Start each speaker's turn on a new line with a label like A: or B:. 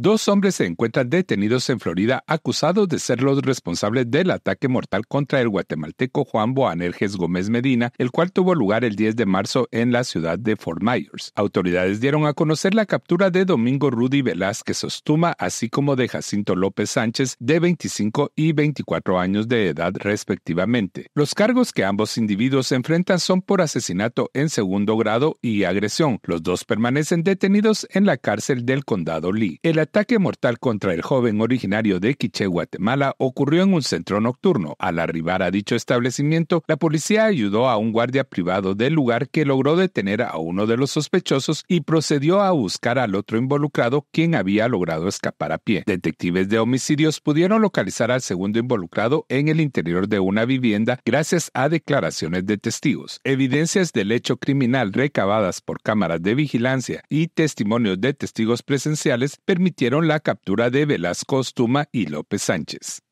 A: Dos hombres se encuentran detenidos en Florida acusados de ser los responsables del ataque mortal contra el guatemalteco Juan Boanerges Gómez Medina, el cual tuvo lugar el 10 de marzo en la ciudad de Fort Myers. Autoridades dieron a conocer la captura de Domingo Rudy Velázquez Ostuma, así como de Jacinto López Sánchez, de 25 y 24 años de edad respectivamente. Los cargos que ambos individuos enfrentan son por asesinato en segundo grado y agresión. Los dos permanecen detenidos en la cárcel del condado Lee ataque mortal contra el joven originario de Quiché, Guatemala, ocurrió en un centro nocturno. Al arribar a dicho establecimiento, la policía ayudó a un guardia privado del lugar que logró detener a uno de los sospechosos y procedió a buscar al otro involucrado, quien había logrado escapar a pie. Detectives de homicidios pudieron localizar al segundo involucrado en el interior de una vivienda gracias a declaraciones de testigos. Evidencias del hecho criminal recabadas por cámaras de vigilancia y testimonios de testigos presenciales permitieron la captura de Velasco Stuma y López Sánchez.